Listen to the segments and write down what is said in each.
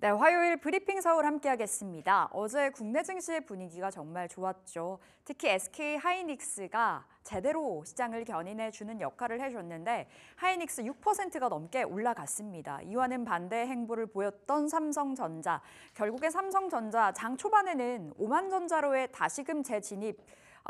네, 화요일 브리핑 서울 함께하겠습니다. 어제 국내 증시의 분위기가 정말 좋았죠. 특히 SK 하이닉스가 제대로 시장을 견인해 주는 역할을 해줬는데 하이닉스 6%가 넘게 올라갔습니다. 이와는 반대 행보를 보였던 삼성전자. 결국에 삼성전자 장 초반에는 오만전자로의 다시금 재진입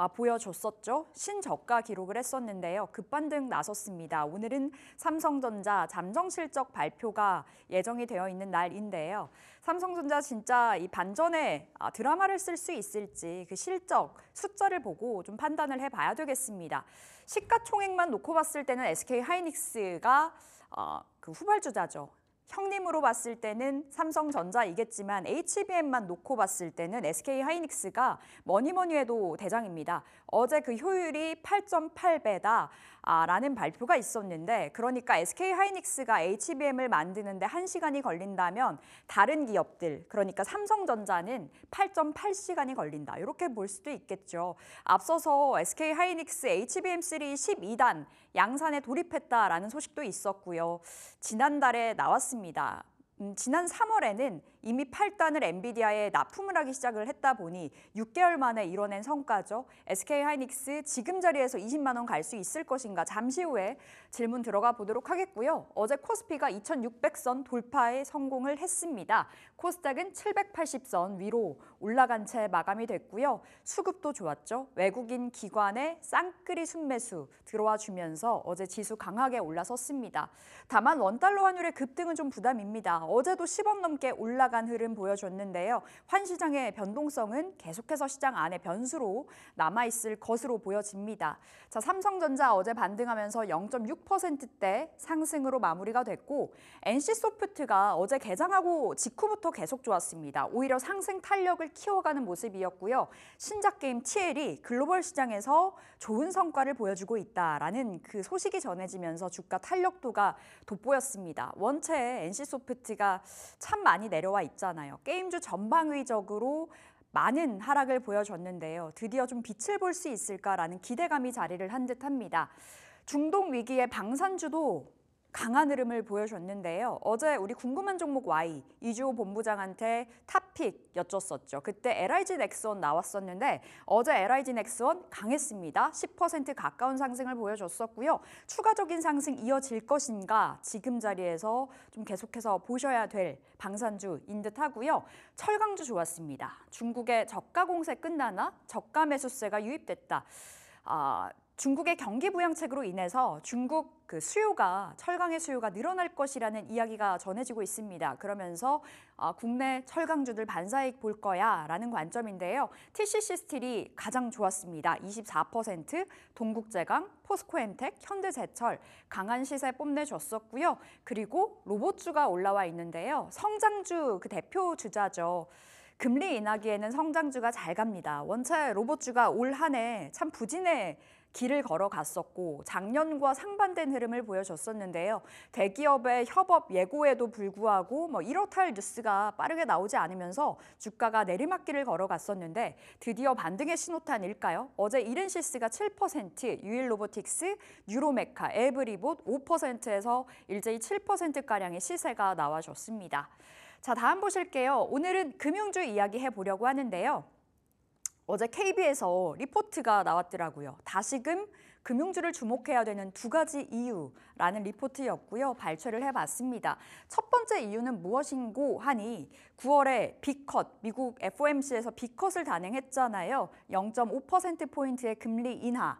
아, 보여줬었죠. 신저가 기록을 했었는데요. 급반등 나섰습니다. 오늘은 삼성전자 잠정 실적 발표가 예정이 되어 있는 날인데요. 삼성전자 진짜 이 반전에 아, 드라마를 쓸 수 있을지 그 실적 숫자를 보고 좀 판단을 해봐야 되겠습니다. 시가총액만 놓고 봤을 때는 SK 하이닉스가 어, 그 후발주자죠. 형님으로 봤을 때는 삼성전자이겠지만 HBM만 놓고 봤을 때는 SK 하이닉스가 뭐니 뭐니 해도 대장입니다. 어제 그 효율이 8.8배다라는 아, 발표가 있었는데 그러니까 SK 하이닉스가 HBM을 만드는데 1시간이 걸린다면 다른 기업들 그러니까 삼성전자는 8.8시간이 걸린다. 이렇게 볼 수도 있겠죠. 앞서서 SK 하이닉스 HBM3 12단 양산에 돌입했다라는 소식도 있었고요. 지난달에 나왔습니다. 음, 지난 3월에는 이미 8단을 엔비디아에 납품을 하기 시작을 했다 보니 6개월 만에 이뤄낸 성과죠. SK 하이닉스 지금 자리에서 20만 원 갈 수 있을 것인가 잠시 후에 질문 들어가 보도록 하겠고요. 어제 코스피가 2600선 돌파에 성공을 했습니다. 코스닥은 780선 위로 올라간 채 마감이 됐고요. 수급도 좋았죠. 외국인 기관의 쌍끌이 순매수 들어와 주면서 어제 지수 강하게 올라섰습니다. 다만 원달러 환율의 급등은 좀 부담입니다. 어제도 10원 넘게 올라간 올라간 흐름 보여줬는데요. 환시장의 변동성은 계속해서 시장 안에 변수로 남아있을 것으로 보여집니다. 자, 삼성전자 어제 반등하면서 0.6%대 상승으로 마무리가 됐고 NC소프트가 어제 개장하고 직후부터 계속 좋았습니다. 오히려 상승 탄력을 키워가는 모습이었고요. 신작 게임 TL이 글로벌 시장에서 좋은 성과를 보여주고 있다라는 그 소식이 전해지면서 주가 탄력도가 돋보였습니다. 원체 NC소프트가 참 많이 내려와 나와 있잖아요. 게임주 전방위적으로 많은 하락을 보여줬는데요. 드디어 좀 빛을 볼 수 있을까라는 기대감이 자리를 한 듯합니다. 중동 위기의 방산주도 강한 흐름을 보여줬는데요. 어제 우리 궁금한 종목 Y 이주호 본부장한테 탑픽 여쭸었죠. 그때 LIG 넥스원 나왔었는데 어제 LIG 넥스원 강했습니다. 10% 가까운 상승을 보여줬었고요. 추가적인 상승 이어질 것인가 지금 자리에서 좀 계속해서 보셔야 될 방산주인 듯 하고요. 철강주 좋았습니다. 중국의 저가 공세 끝나나 저가 매수세가 유입됐다. 아, 중국의 경기 부양책으로 인해서 중국 그 수요가 철강의 수요가 늘어날 것이라는 이야기가 전해지고 있습니다. 그러면서 아, 국내 철강주들 반사익 볼 거야라는 관점인데요. TCC 스틸이 가장 좋았습니다. 24%, 동국제강, 포스코엔텍, 현대제철 강한 시세 뽐내줬었고요. 그리고 로봇주가 올라와 있는데요. 성장주 그 대표 주자죠. 금리 인하기에는 성장주가 잘 갑니다. 원체 로봇주가 올 한 해 참 부진해 길을 걸어갔었고 작년과 상반된 흐름을 보여줬었는데요. 대기업의 협업 예고에도 불구하고 뭐 이렇다 할 뉴스가 빠르게 나오지 않으면서 주가가 내리막길을 걸어갔었는데 드디어 반등의 신호탄일까요? 어제 이른시스가 7%, 유일로보틱스, 뉴로메카, 에브리봇 5%에서 일제히 7%가량의 시세가 나와줬습니다. 자, 다음 보실게요. 오늘은 금융주 이야기 해보려고 하는데요. 어제 KB에서 리포트가 나왔더라고요. 다시금 금융주를 주목해야 되는 두 가지 이유라는 리포트였고요. 발췌를 해봤습니다. 첫 번째 이유는 무엇인고 하니 9월에 비컷, 미국 FOMC에서 비컷을 단행했잖아요. 0.5%포인트의 금리 인하.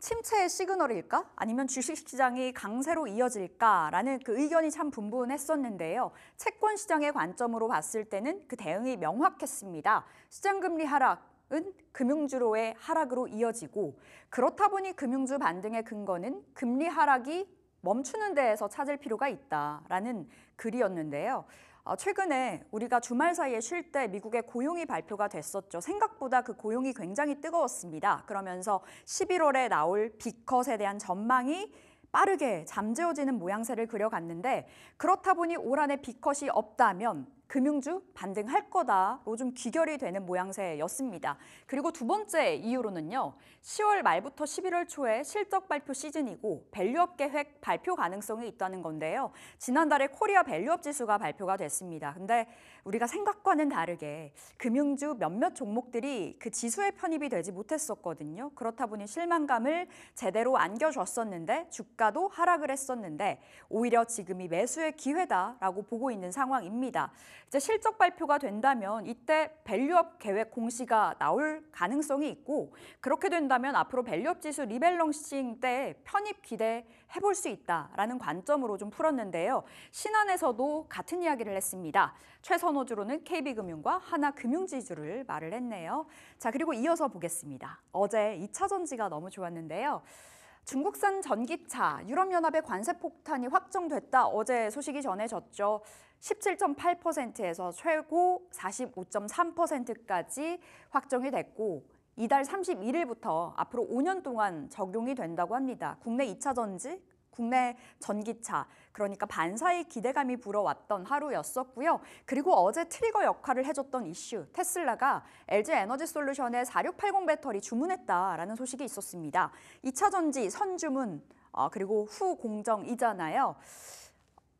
침체의 시그널일까? 아니면 주식시장이 강세로 이어질까라는 그 의견이 참 분분했었는데요. 채권시장의 관점으로 봤을 때는 그 대응이 명확했습니다. 시장금리 하락, 은 금융주로의 하락으로 이어지고 그렇다 보니 금융주 반등의 근거는 금리 하락이 멈추는 데에서 찾을 필요가 있다라는 글이었는데요. 어, 최근에 우리가 주말 사이에 쉴 때 미국의 고용이 발표가 됐었죠. 생각보다 그 고용이 굉장히 뜨거웠습니다. 그러면서 11월에 나올 비컷에 대한 전망이 빠르게 잠재워지는 모양새를 그려갔는데 그렇다 보니 올 한해 비컷이 없다면 금융주 반등할 거다로 좀 귀결이 되는 모양새였습니다. 그리고 두 번째 이유로는요. 10월 말부터 11월 초에 실적 발표 시즌이고 밸류업 계획 발표 가능성이 있다는 건데요. 지난달에 코리아 밸류업 지수가 발표가 됐습니다. 근데 우리가 생각과는 다르게 금융주 몇몇 종목들이 그 지수에 편입이 되지 못했었거든요. 그렇다 보니 실망감을 제대로 안겨줬었는데 주가도 하락을 했었는데 오히려 지금이 매수의 기회다라고 보고 있는 상황입니다. 이제 실적 발표가 된다면 이때 밸류업 계획 공시가 나올 가능성이 있고 그렇게 된다면 앞으로 밸류업 지수 리밸런싱 때 편입 기대해 볼 수 있다라는 관점으로 좀 풀었는데요. 신한에서도 같은 이야기를 했습니다. 최선호 주로는 KB금융과 하나금융지주를 말을 했네요. 자 그리고 이어서 보겠습니다. 어제 2차 전지가 너무 좋았는데요. 중국산 전기차 유럽연합의 관세 폭탄이 확정됐다 어제 소식이 전해졌죠. 17.8%에서 최고 45.3%까지 확정이 됐고 이달 31일부터 앞으로 5년 동안 적용이 된다고 합니다. 국내 2차 전지 국내 전기차 그러니까 반사의 기대감이 불어왔던 하루였었고요. 그리고 어제 트리거 역할을 해줬던 이슈 테슬라가 LG 에너지 솔루션의 4680 배터리 주문했다라는 소식이 있었습니다. 2차 전지 선주문 어, 그리고 후공정이잖아요.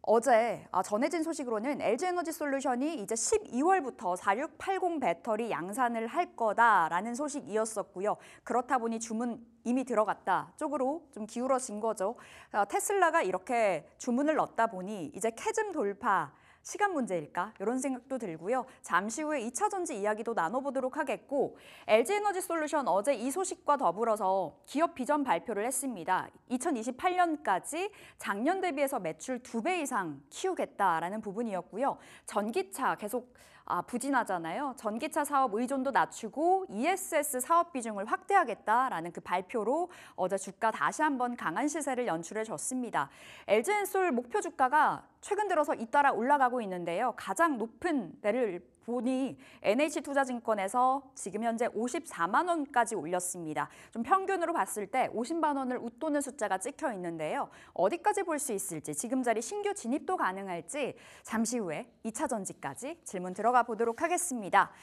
어제 아, 전해진 소식으로는 LG에너지 솔루션이 이제 12월부터 4680 배터리 양산을 할 거다라는 소식이었었고요. 그렇다 보니 주문 이미 들어갔다 쪽으로 좀 기울어진 거죠. 아, 테슬라가 이렇게 주문을 넣다 보니 이제 캐즘 돌파 시간 문제일까? 이런 생각도 들고요. 잠시 후에 2차 전지 이야기도 나눠보도록 하겠고 LG에너지 솔루션 어제 이 소식과 더불어서 기업 비전 발표를 했습니다. 2028년까지 작년 대비해서 매출 2배 이상 키우겠다라는 부분이었고요. 전기차 계속 아, 부진하잖아요. 전기차 사업 의존도 낮추고 ESS 사업 비중을 확대하겠다라는 그 발표로 어제 주가 다시 한번 강한 시세를 연출해 줬습니다. LG엔솔 목표 주가가 최근 들어서 잇따라 올라가고 있는데요. 가장 높은 데를 보니 NH투자증권에서 지금 현재 54만 원까지 올렸습니다. 좀 평균으로 봤을 때 50만 원을 웃도는 숫자가 찍혀 있는데요. 어디까지 볼 수 있을지 지금 자리 신규 진입도 가능할지 잠시 후에 2차 전지까지 질문 들어가 보도록 하겠습니다.